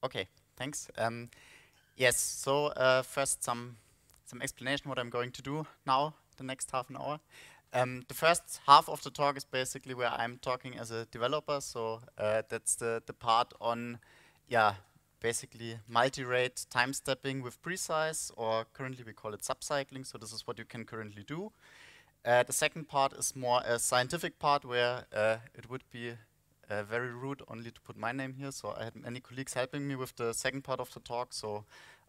Okay, thanks. Um, yes, so uh, first some some explanation what I'm going to do now, the next half an hour. Um, the first half of the talk is basically where I'm talking as a developer, so uh, that's the, the part on, yeah, basically multi-rate time stepping with precise, or currently we call it subcycling, so this is what you can currently do. Uh, the second part is more a scientific part where uh, it would be uh, very rude only to put my name here. So I had many colleagues helping me with the second part of the talk. So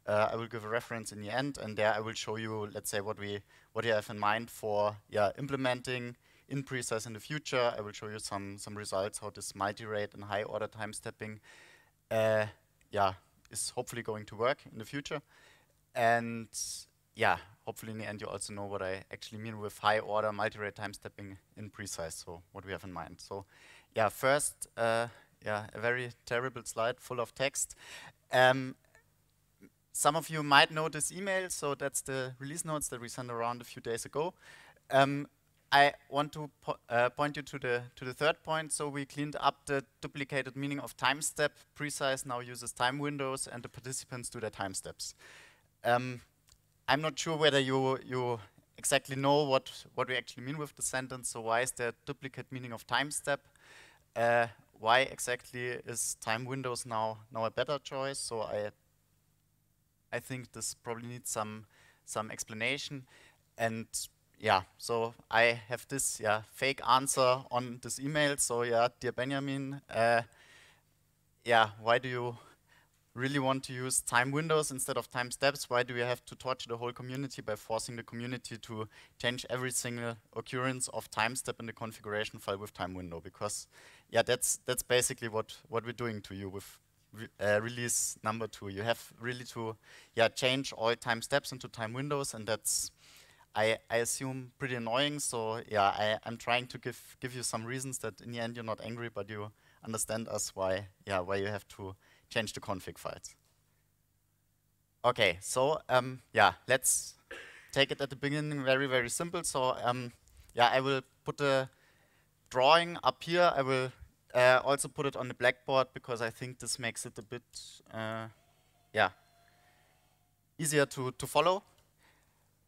uh, I will give a reference in the end, and there I will show you, let's say, what we what I have in mind for yeah implementing in precise in the future. I will show you some some results how this multi-rate and high order time stepping, uh, yeah, is hopefully going to work in the future, and yeah, hopefully in the end you also know what I actually mean with high order multi-rate time stepping in precise. So what we have in mind. So yeah, first, uh, yeah, a very terrible slide full of text. Um, some of you might know this email, so that's the release notes that we sent around a few days ago. Um, I want to po uh, point you to the to the third point. So we cleaned up the duplicated meaning of time step. Precise now uses time windows, and the participants do their time steps. Um, I'm not sure whether you you exactly know what what we actually mean with the sentence. So why is there duplicate meaning of time step? Uh, why exactly is time windows now now a better choice? So I I think this probably needs some some explanation. And yeah, so I have this yeah fake answer on this email. So yeah, dear Benjamin, uh, yeah, why do you really want to use time windows instead of time steps, why do we have to torture the whole community by forcing the community to change every single occurrence of time step in the configuration file with time window? Because yeah, that's that's basically what what we're doing to you with re uh, release number two. You have really to yeah change all time steps into time windows, and that's I, I assume pretty annoying. So yeah, I, I'm trying to give give you some reasons that in the end you're not angry, but you understand us why yeah why you have to change the config files. Okay, so um, yeah, let's take it at the beginning very, very simple. So um, yeah, I will put the drawing up here. I will uh, also put it on the blackboard because I think this makes it a bit, uh, yeah, easier to, to follow.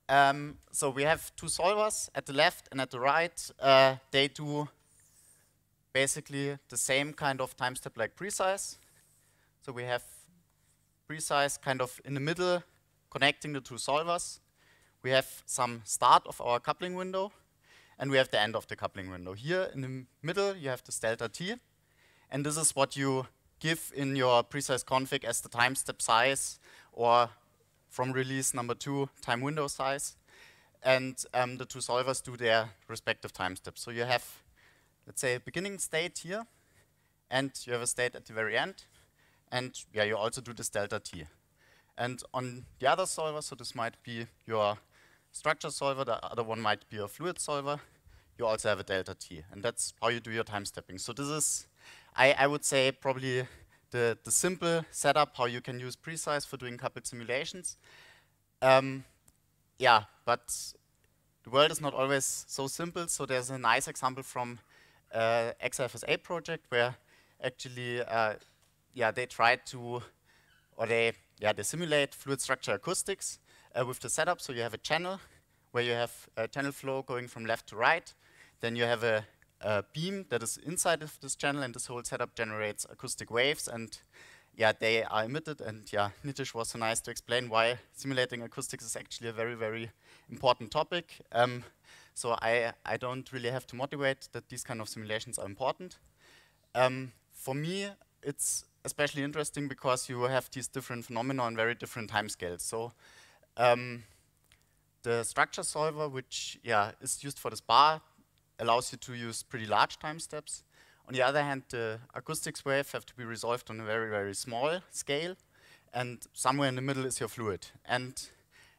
Um, so we have two solvers at the left and at the right. Uh, they do basically the same kind of time step like precise. So we have precise kind of in the middle connecting the two solvers. We have some start of our coupling window, and we have the end of the coupling window. Here in the middle, you have this delta t, and this is what you give in your precise config as the time step size or from release number two, time window size. And um, the two solvers do their respective time steps. So you have, let's say, a beginning state here, and you have a state at the very end. And yeah, you also do this delta T. And on the other solver, so this might be your structure solver, the other one might be a fluid solver, you also have a delta T. And that's how you do your time stepping. So this is, I, I would say, probably the, the simple setup, how you can use Precise for doing coupled simulations. Um, yeah, but the world is not always so simple. So there's a nice example from uh, XFSA project where actually uh, yeah, they tried to, or they, yeah, they simulate fluid structure acoustics uh, with the setup. So you have a channel where you have a channel flow going from left to right. Then you have a, a beam that is inside of this channel and this whole setup generates acoustic waves and yeah, they are emitted and yeah, Nitish was so nice to explain why simulating acoustics is actually a very, very important topic. Um, so I, I don't really have to motivate that these kind of simulations are important. Um, for me, it's especially interesting because you have these different phenomena on very different timescales. So um, the structure solver, which yeah is used for this bar, allows you to use pretty large time steps. On the other hand, the acoustics wave have to be resolved on a very, very small scale. And somewhere in the middle is your fluid. And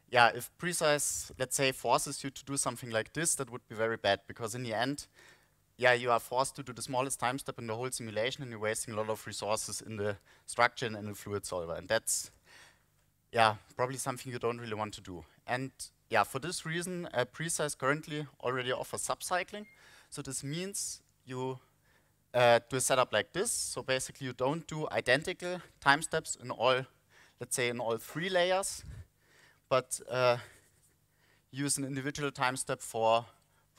yeah, if precise, let's say, forces you to do something like this, that would be very bad because in the end, yeah, you are forced to do the smallest time step in the whole simulation and you're wasting a lot of resources in the structure and in the fluid solver. And that's, yeah, probably something you don't really want to do. And yeah, for this reason, uh, Precise currently already offers subcycling. So this means you uh, do a setup like this. So basically you don't do identical time steps in all, let's say in all three layers, but uh, use an individual time step for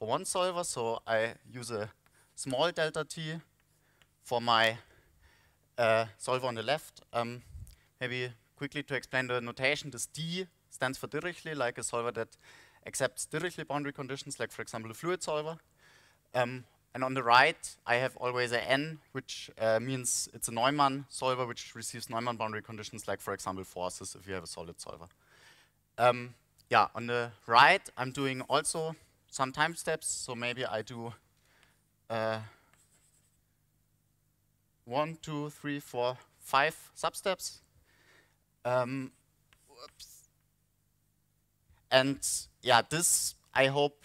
one solver, so I use a small delta t for my uh, solver on the left. Um, maybe quickly to explain the notation, this D stands for Dirichlet, like a solver that accepts Dirichlet boundary conditions, like for example a fluid solver. Um, and on the right, I have always a N, which uh, means it's a Neumann solver, which receives Neumann boundary conditions, like for example forces, if you have a solid solver. Um, yeah, on the right, I'm doing also some time steps, so maybe I do uh, one, two, three, four, five substeps. Um, and yeah, this I hope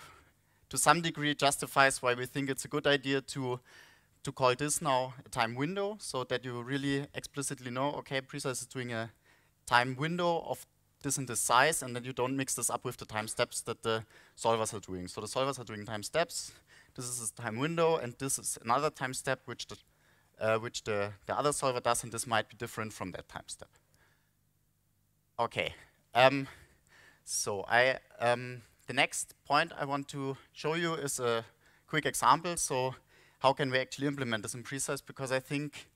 to some degree justifies why we think it's a good idea to to call this now a time window so that you really explicitly know, okay, Precise is doing a time window of this and this size, and then you don't mix this up with the time steps that the solvers are doing. So the solvers are doing time steps, this is a time window, and this is another time step which the, uh, which the, the other solver does, and this might be different from that time step. Okay, um, so I, um, the next point I want to show you is a quick example, so how can we actually implement this in Precise, because I think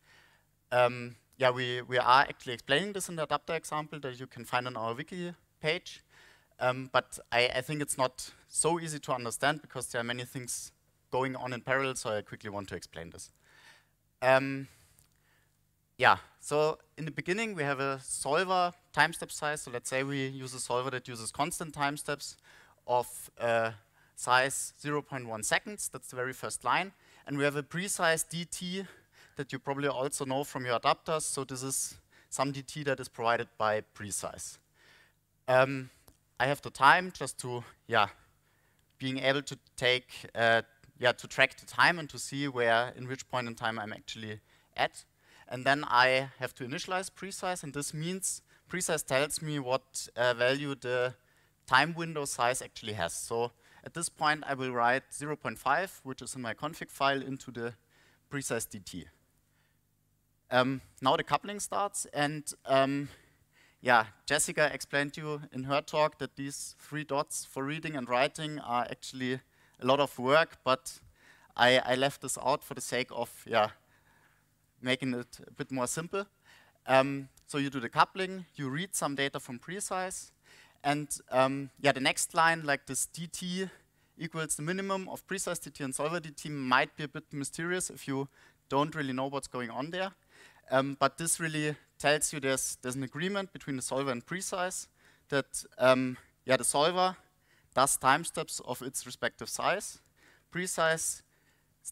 um, yeah, we, we are actually explaining this in the adapter example that you can find on our wiki page. Um, but I, I think it's not so easy to understand because there are many things going on in parallel, so I quickly want to explain this. Um, yeah, so in the beginning we have a solver time step size. So let's say we use a solver that uses constant time steps of uh, size 0.1 seconds. That's the very first line. And we have a precise dt that you probably also know from your adapters. So this is some DT that is provided by Precise. Um, I have the time just to, yeah, being able to take, uh, yeah, to track the time and to see where, in which point in time I'm actually at. And then I have to initialize Precise, and this means Precise tells me what uh, value the time window size actually has. So at this point, I will write 0.5, which is in my config file, into the Precise DT. Um, now the coupling starts and um, yeah, Jessica explained to you in her talk that these three dots for reading and writing are actually a lot of work, but I, I left this out for the sake of yeah, making it a bit more simple. Um, so you do the coupling, you read some data from Precise, and um, yeah, the next line, like this dt equals the minimum of Precise dt and solver dt might be a bit mysterious if you don't really know what's going on there. Um, but this really tells you there's, there's an agreement between the solver and precise that um, yeah, the solver does time steps of its respective size. Precise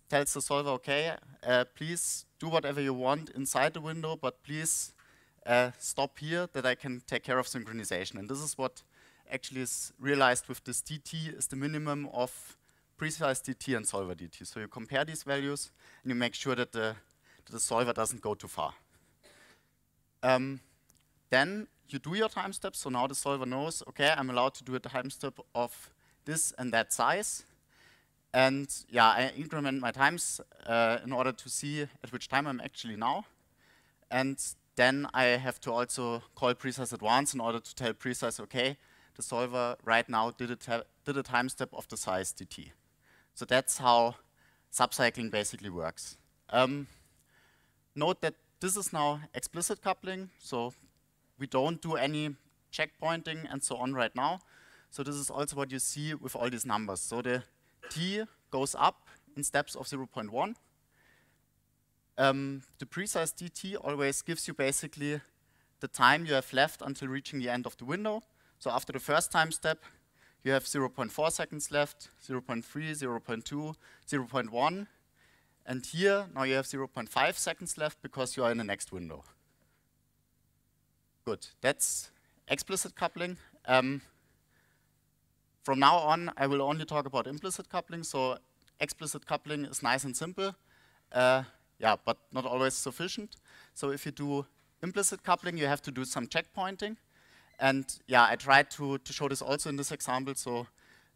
tells the solver, okay, uh, please do whatever you want inside the window, but please uh, stop here that I can take care of synchronization. And this is what actually is realized with this dt is the minimum of precise dt and solver dt. So you compare these values and you make sure that the the solver doesn't go too far. Um, then you do your time step, so now the solver knows, okay, I'm allowed to do a time step of this and that size. And yeah, I increment my times uh, in order to see at which time I'm actually now. And then I have to also call precise advance in order to tell precise, okay, the solver right now did a, did a time step of the size dt. So that's how subcycling basically works. Um, note that this is now explicit coupling, so we don't do any checkpointing and so on right now. So this is also what you see with all these numbers. So the t goes up in steps of 0.1. Um, the precise dt always gives you basically the time you have left until reaching the end of the window. So after the first time step, you have 0.4 seconds left, 0.3, 0.2, 0.1, and here, now you have 0.5 seconds left because you are in the next window. Good, that's explicit coupling. Um, from now on, I will only talk about implicit coupling, so explicit coupling is nice and simple, uh, yeah, but not always sufficient. So if you do implicit coupling, you have to do some checkpointing. And yeah, I tried to, to show this also in this example, so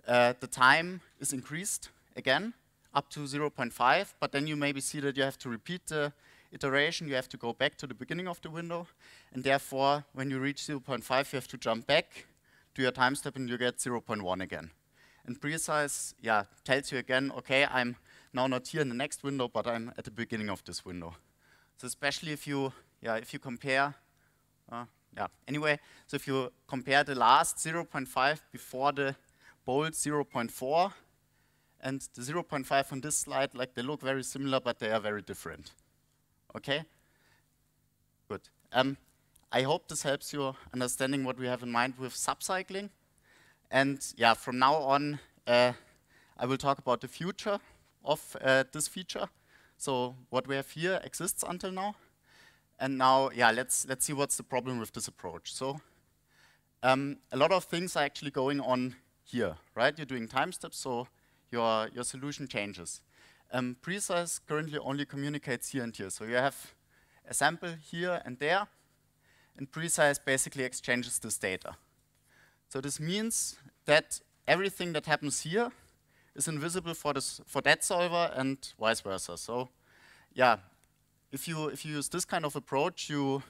uh, the time is increased again, up to 0.5, but then you maybe see that you have to repeat the iteration, you have to go back to the beginning of the window, and therefore, when you reach 0.5, you have to jump back to your time step and you get 0.1 again. And precise, yeah, tells you again, okay, I'm now not here in the next window, but I'm at the beginning of this window. So especially if you, yeah, if you compare, uh, yeah, anyway, so if you compare the last 0.5 before the bold 0.4, and the 0.5 on this slide, like they look very similar, but they are very different. Okay? Good. Um, I hope this helps you understanding what we have in mind with subcycling. And yeah, from now on, uh, I will talk about the future of uh, this feature. So what we have here exists until now. And now, yeah, let's, let's see what's the problem with this approach. So um, a lot of things are actually going on here, right? You're doing time steps, so your, your solution changes. Um, Precise currently only communicates here and here. So you have a sample here and there, and Precise basically exchanges this data. So this means that everything that happens here is invisible for, this, for that solver and vice versa. So yeah, if you, if you use this kind of approach, you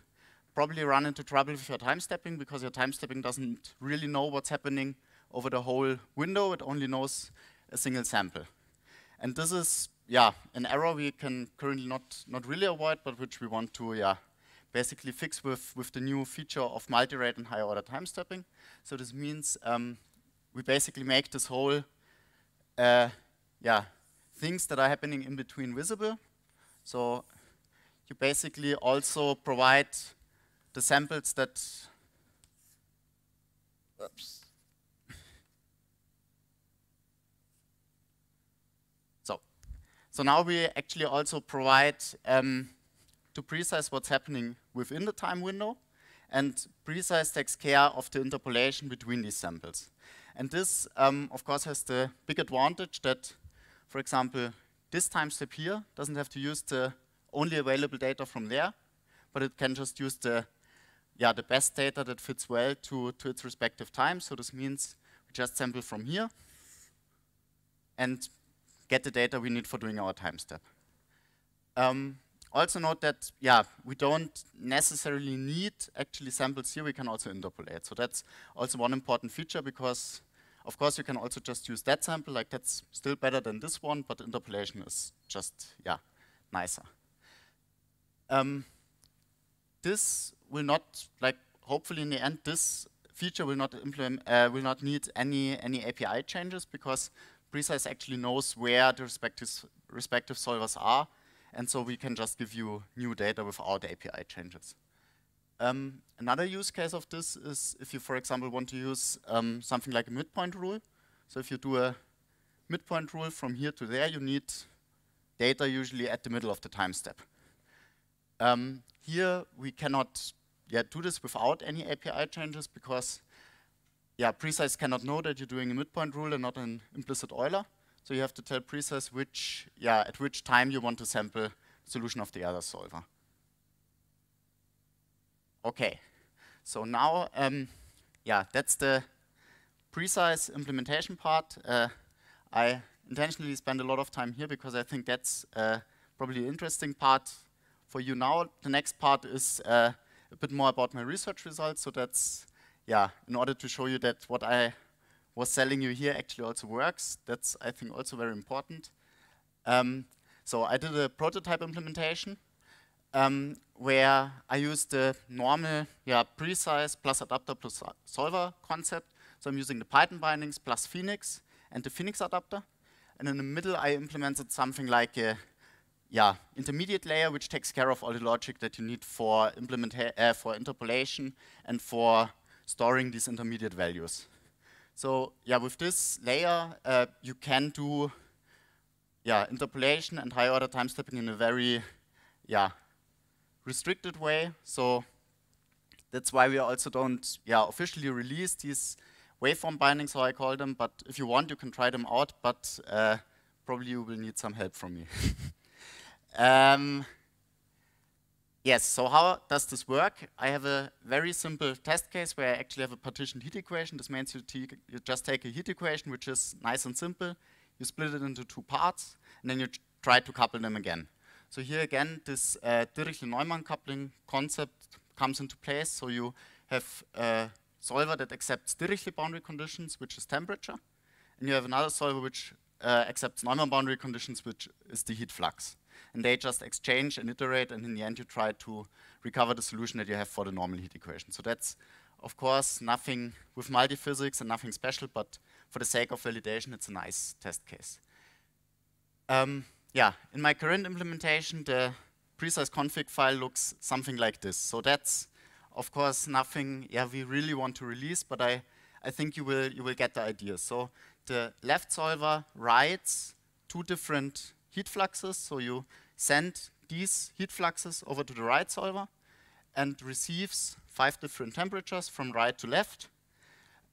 probably run into trouble with your time stepping because your time stepping doesn't really know what's happening over the whole window. It only knows a single sample. And this is, yeah, an error we can currently not, not really avoid, but which we want to, yeah, basically fix with, with the new feature of multi-rate and higher order time stepping. So this means um, we basically make this whole, uh, yeah, things that are happening in between visible. So you basically also provide the samples that, oops, So now we actually also provide um, to precise what's happening within the time window, and precise takes care of the interpolation between these samples. And this, um, of course, has the big advantage that, for example, this time step here doesn't have to use the only available data from there, but it can just use the, yeah, the best data that fits well to, to its respective time. So this means we just sample from here and get the data we need for doing our time step. Um, also note that, yeah, we don't necessarily need actually samples here, we can also interpolate. So that's also one important feature because, of course, you can also just use that sample, like that's still better than this one, but interpolation is just, yeah, nicer. Um, this will not, like, hopefully in the end, this feature will not implement, uh, will not need any, any API changes because Precise actually knows where the respective, respective solvers are, and so we can just give you new data without API changes. Um, another use case of this is if you, for example, want to use um, something like a midpoint rule. So if you do a midpoint rule from here to there, you need data usually at the middle of the time step. Um, here we cannot yet do this without any API changes because yeah, precise cannot know that you're doing a midpoint rule and not an implicit Euler. So you have to tell precise which, yeah, at which time you want to sample solution of the other solver. Okay, so now, um, yeah, that's the precise implementation part. Uh, I intentionally spend a lot of time here because I think that's uh, probably an interesting part for you now. The next part is uh, a bit more about my research results, so that's yeah, in order to show you that what I was selling you here actually also works, that's I think also very important. Um, so I did a prototype implementation um, where I used the normal yeah, precise plus adapter plus solver concept. So I'm using the Python bindings plus Phoenix and the Phoenix adapter. And in the middle, I implemented something like a yeah, intermediate layer, which takes care of all the logic that you need for, uh, for interpolation and for storing these intermediate values. So yeah, with this layer, uh, you can do yeah, interpolation and high order time stepping in a very yeah, restricted way. So that's why we also don't yeah, officially release these waveform bindings, how I call them. But if you want, you can try them out. But uh, probably you will need some help from me. um, Yes, so how does this work? I have a very simple test case where I actually have a partitioned heat equation. This means you, you, just take a heat equation, which is nice and simple. You split it into two parts, and then you try to couple them again. So here again, this uh, Dirichlet-Neumann coupling concept comes into place. So you have a solver that accepts Dirichlet boundary conditions, which is temperature, and you have another solver which uh, accepts Neumann boundary conditions, which is the heat flux and they just exchange and iterate, and in the end you try to recover the solution that you have for the normal heat equation. So that's, of course, nothing with multi-physics and nothing special, but for the sake of validation, it's a nice test case. Um, yeah, in my current implementation, the precise config file looks something like this. So that's, of course, nothing yeah, we really want to release, but I, I think you will, you will get the idea. So the left solver writes two different heat fluxes. So you send these heat fluxes over to the right solver and receives five different temperatures from right to left.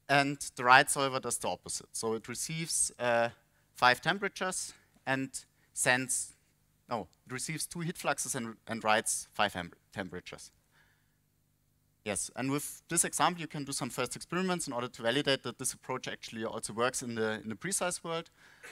And the right solver does the opposite. So it receives uh, five temperatures and sends, no, it receives two heat fluxes and, and writes five temperatures. Yes, and with this example, you can do some first experiments in order to validate that this approach actually also works in the, in the precise world.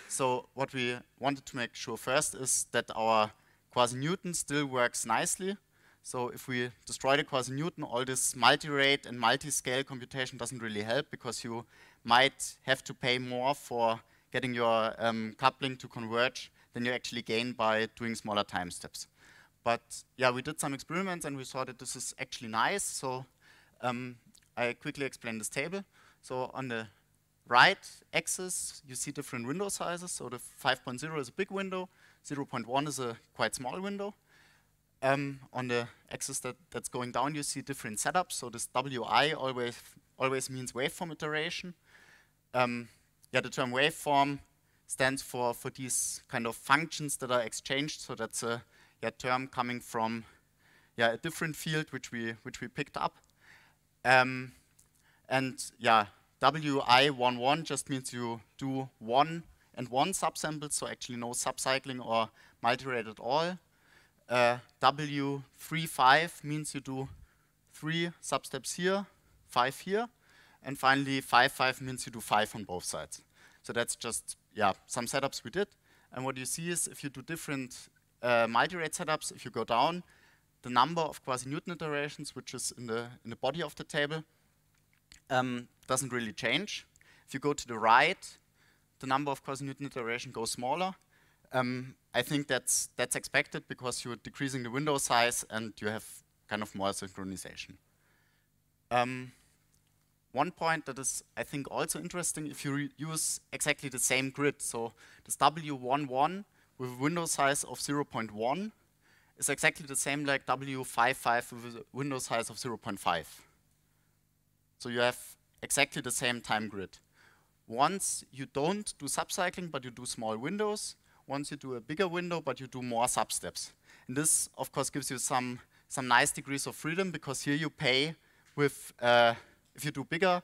So what we wanted to make sure first is that our quasi-Newton still works nicely. So if we destroy the quasi-Newton, all this multi-rate and multi-scale computation doesn't really help because you might have to pay more for getting your um, coupling to converge than you actually gain by doing smaller time steps. But yeah, we did some experiments and we saw that this is actually nice. So um, I quickly explain this table. So on the right axis, you see different window sizes. So the 5.0 is a big window, 0.1 is a quite small window. Um, on the axis that, that's going down, you see different setups. So this WI always always means waveform iteration. Um, yeah, the term waveform stands for for these kind of functions that are exchanged. So that's a yeah, term coming from yeah a different field which we which we picked up. Um, and yeah, WI11 just means you do one and one subsample, so actually no subcycling or multirate at all. Uh, W35 means you do three substeps here, five here, and finally 5-5 means you do five on both sides. So that's just, yeah, some setups we did. And what you see is if you do different uh, multi setups, if you go down, the number of quasi-Newton iterations, which is in the, in the body of the table, um, doesn't really change. If you go to the right, the number of course Newton iteration goes smaller. Um, I think that's that's expected because you're decreasing the window size and you have kind of more synchronization. Um, one point that is, I think, also interesting if you use exactly the same grid. So this W11 with a window size of 0.1 is exactly the same like W55 with a window size of 0.5. So you have exactly the same time grid once you don't do subcycling, but you do small windows, once you do a bigger window, but you do more substeps. And this, of course, gives you some, some nice degrees of freedom because here you pay with, uh, if you do bigger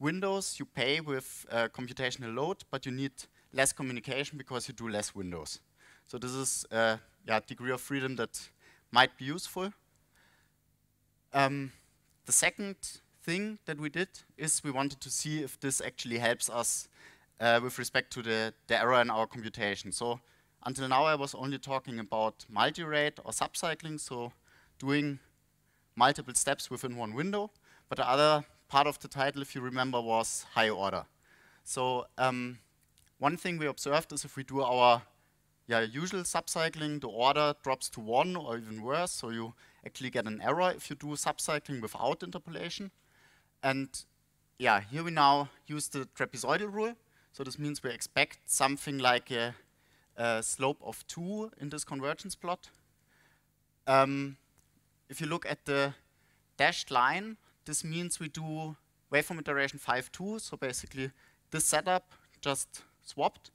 windows, you pay with uh, computational load, but you need less communication because you do less windows. So this is a uh, yeah, degree of freedom that might be useful. Um, the second thing that we did is we wanted to see if this actually helps us uh, with respect to the, the error in our computation. So until now I was only talking about multi-rate or subcycling, so doing multiple steps within one window. But the other part of the title, if you remember, was high order. So um, one thing we observed is if we do our yeah, usual subcycling, the order drops to one or even worse, so you actually get an error if you do subcycling without interpolation. And yeah, here we now use the trapezoidal rule. So this means we expect something like a, a slope of 2 in this convergence plot. Um, if you look at the dashed line, this means we do waveform iteration five two. so basically this setup just swapped,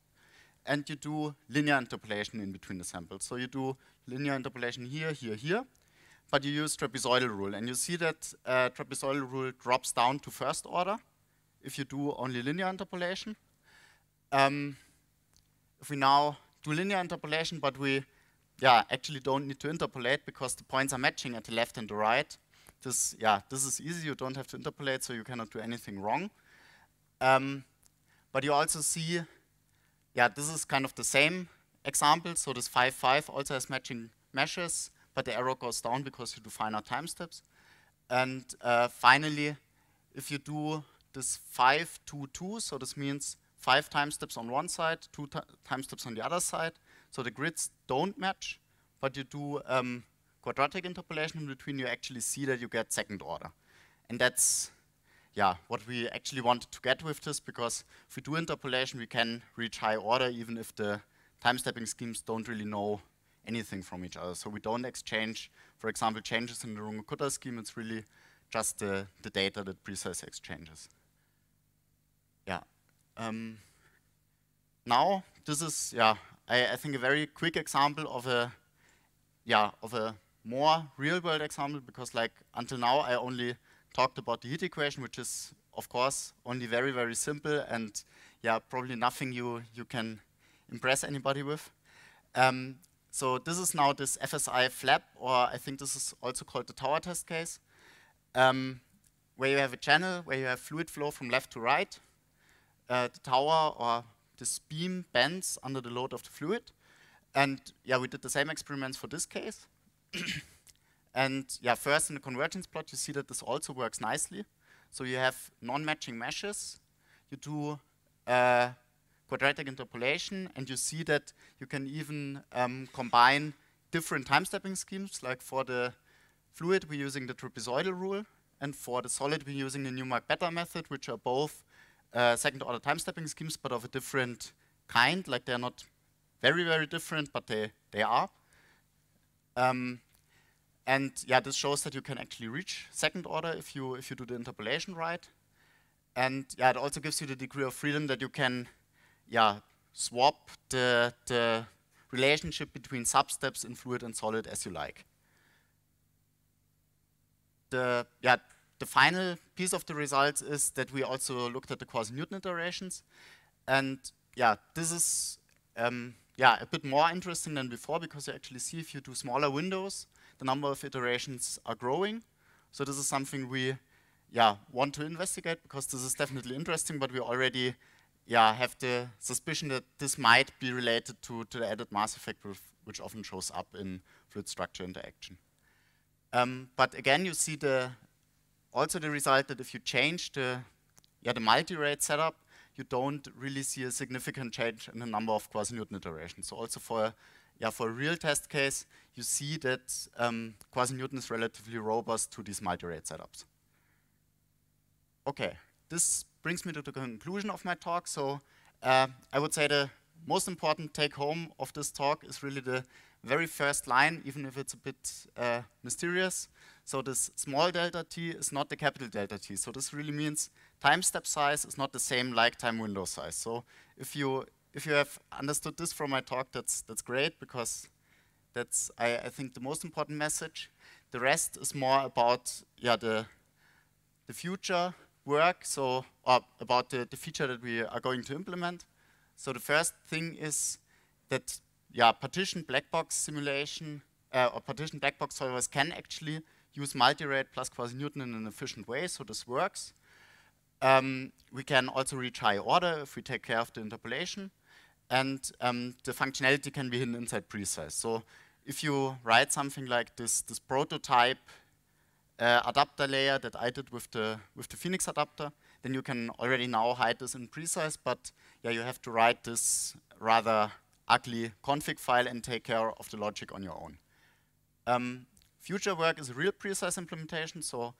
and you do linear interpolation in between the samples. So you do linear interpolation here, here, here, but you use trapezoidal rule. And you see that uh, trapezoidal rule drops down to first order if you do only linear interpolation. Um, if we now do linear interpolation, but we yeah, actually don't need to interpolate because the points are matching at the left and the right. This, yeah, this is easy. You don't have to interpolate, so you cannot do anything wrong. Um, but you also see, yeah, this is kind of the same example. So this 5-5 also has matching meshes but the error goes down because you do finer time steps. And uh, finally, if you do this 5, 2, 2, so this means 5 time steps on one side, 2 time steps on the other side, so the grids don't match, but you do um, quadratic interpolation in between, you actually see that you get second order. And that's yeah, what we actually wanted to get with this, because if we do interpolation, we can reach high order, even if the time stepping schemes don't really know anything from each other. So we don't exchange, for example, changes in the Runge-Kutta scheme. It's really just the, the data that precise exchanges. Yeah. Um, now, this is, yeah, I, I, think a very quick example of a, yeah, of a more real-world example because, like, until now, I only talked about the heat equation, which is, of course, only very, very simple and, yeah, probably nothing you you can impress anybody with. Um, so this is now this FSI flap, or I think this is also called the tower test case, um, where you have a channel where you have fluid flow from left to right. Uh, the tower or this beam bends under the load of the fluid. And yeah, we did the same experiments for this case. and yeah, first in the convergence plot, you see that this also works nicely. So you have non-matching meshes. You do uh, quadratic interpolation, and you see that you can even um, combine different time stepping schemes, like for the fluid we're using the trapezoidal rule, and for the solid we're using the Newmark beta method, which are both uh, second order time stepping schemes, but of a different kind, like they're not very, very different, but they, they are. Um, and yeah, this shows that you can actually reach second order if you if you do the interpolation right. And yeah, it also gives you the degree of freedom that you can yeah, swap the, the relationship between substeps in fluid and solid as you like. The, yeah, the final piece of the results is that we also looked at the quasi-Newton iterations. And yeah, this is um, yeah, a bit more interesting than before because you actually see if you do smaller windows, the number of iterations are growing. So this is something we yeah, want to investigate because this is definitely interesting, but we already yeah, have the suspicion that this might be related to, to the added mass effect which often shows up in fluid structure interaction. Um, but again, you see the also the result that if you change the yeah the multi-rate setup, you don't really see a significant change in the number of quasi-Newton iterations. So also for a, yeah for a real test case, you see that um, quasi-Newton is relatively robust to these multi-rate setups. Okay, this brings me to the conclusion of my talk. So uh, I would say the most important take home of this talk is really the very first line, even if it's a bit uh, mysterious. So this small delta t is not the capital delta t. So this really means time step size is not the same like time window size. So if you if you have understood this from my talk, that's that's great because that's I, I think the most important message. The rest is more about yeah the the future work, so uh, about the, the feature that we are going to implement. So the first thing is that yeah, partition black box simulation uh, or partition black box solvers can actually use multi-rate plus quasi-Newton in an efficient way, so this works. Um, we can also reach high order if we take care of the interpolation. And um, the functionality can be hidden inside precise. So if you write something like this, this prototype uh, adapter layer that I did with the, with the Phoenix adapter, then you can already now hide this in Precise, but yeah, you have to write this rather ugly config file and take care of the logic on your own. Um, future work is real Precise implementation, so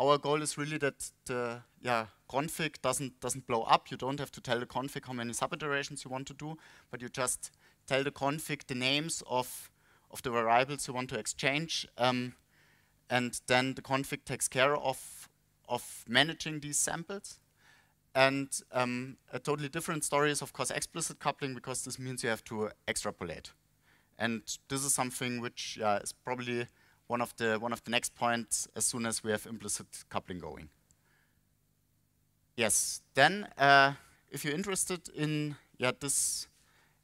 our goal is really that the yeah, config doesn't, doesn't blow up. You don't have to tell the config how many subiterations you want to do, but you just tell the config the names of, of the variables you want to exchange. Um, and then the config takes care of, of managing these samples. And um, a totally different story is, of course, explicit coupling, because this means you have to extrapolate. And this is something which is probably one of the one of the next points as soon as we have implicit coupling going. Yes. Then, uh, if you're interested in yeah this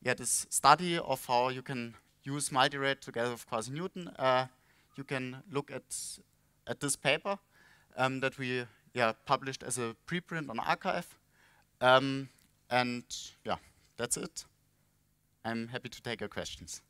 yeah this study of how you can use multi-rate together with quasi-Newton, uh, you can look at, at this paper um, that we yeah, published as a preprint on archive. Um, and yeah, that's it. I'm happy to take your questions.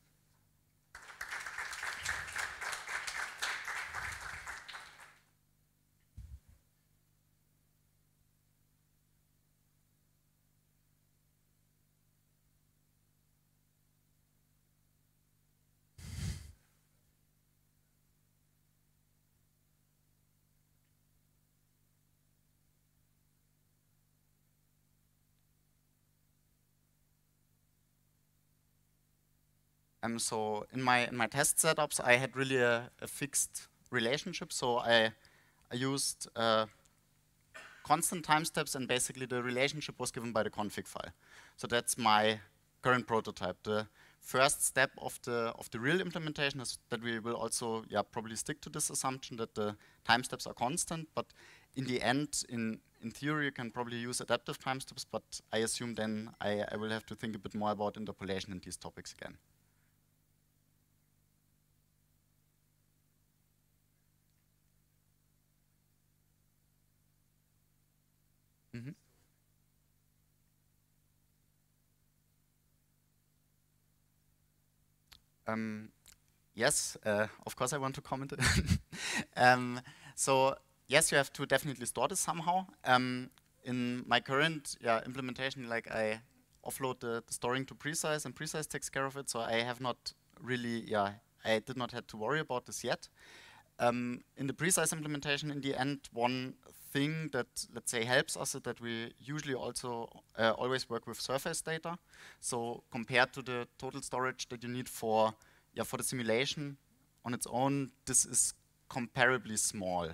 Um, so in my in my test setups, I had really a, a fixed relationship. So I I used uh, constant steps, and basically the relationship was given by the config file. So that's my current prototype. The first step of the of the real implementation is that we will also yeah probably stick to this assumption that the time steps are constant, but in the end, in in theory, you can probably use adaptive time steps. but I assume then I, I will have to think a bit more about interpolation in these topics again. Um, yes, uh, of course I want to comment. um, so yes, you have to definitely store this somehow. Um, in my current yeah, implementation, like I offload the, the, storing to Precise, and Precise takes care of it. So I have not really, yeah, I did not have to worry about this yet. Um, in the Precise implementation, in the end, one thing that, let's say, helps us is that we usually also uh, always work with surface data. So compared to the total storage that you need for, yeah, for the simulation on its own, this is comparably small.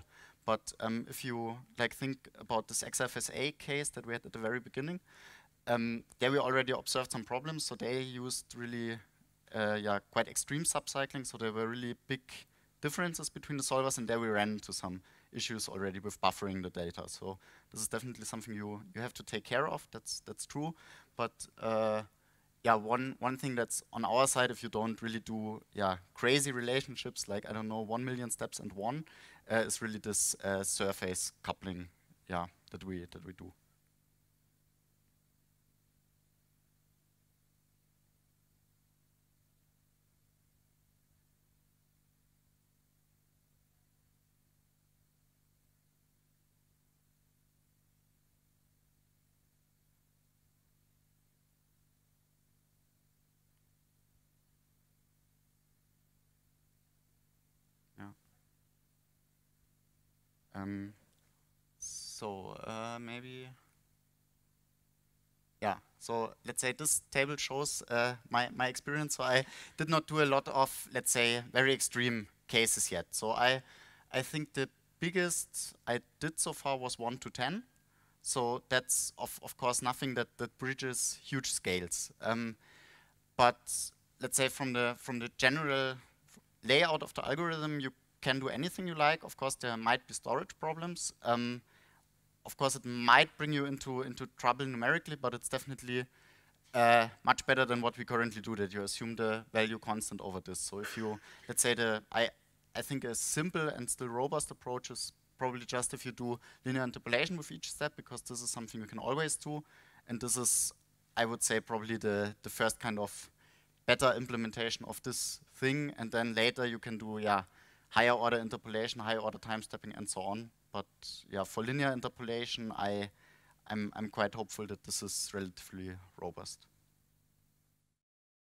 But um, if you like think about this XFSA case that we had at the very beginning, um, there we already observed some problems. So they used really, uh, yeah, quite extreme subcycling. So there were really big differences between the solvers, and there we ran into some issues already with buffering the data. So this is definitely something you you have to take care of. That's that's true. But uh, yeah, one one thing that's on our side, if you don't really do yeah crazy relationships like I don't know one million steps and one, uh, is really this uh, surface coupling. Yeah, that we that we do. Um, so uh, maybe, yeah. So let's say this table shows uh, my, my experience. So I did not do a lot of, let's say, very extreme cases yet. So I, I think the biggest I did so far was 1 to 10. So that's, of, of course, nothing that, that bridges huge scales. Um, but let's say from the, from the general layout of the algorithm, you can do anything you like. Of course, there might be storage problems. Um, of course, it might bring you into, into trouble numerically, but it's definitely uh, much better than what we currently do, that you assume the value constant over this. So if you, let's say, the I, I think a simple and still robust approach is probably just if you do linear interpolation with each step, because this is something you can always do. And this is, I would say, probably the, the first kind of better implementation of this thing. And then later you can do, yeah, higher order interpolation, higher order time stepping, and so on. But yeah, for linear interpolation, I, I'm, I'm quite hopeful that this is relatively robust.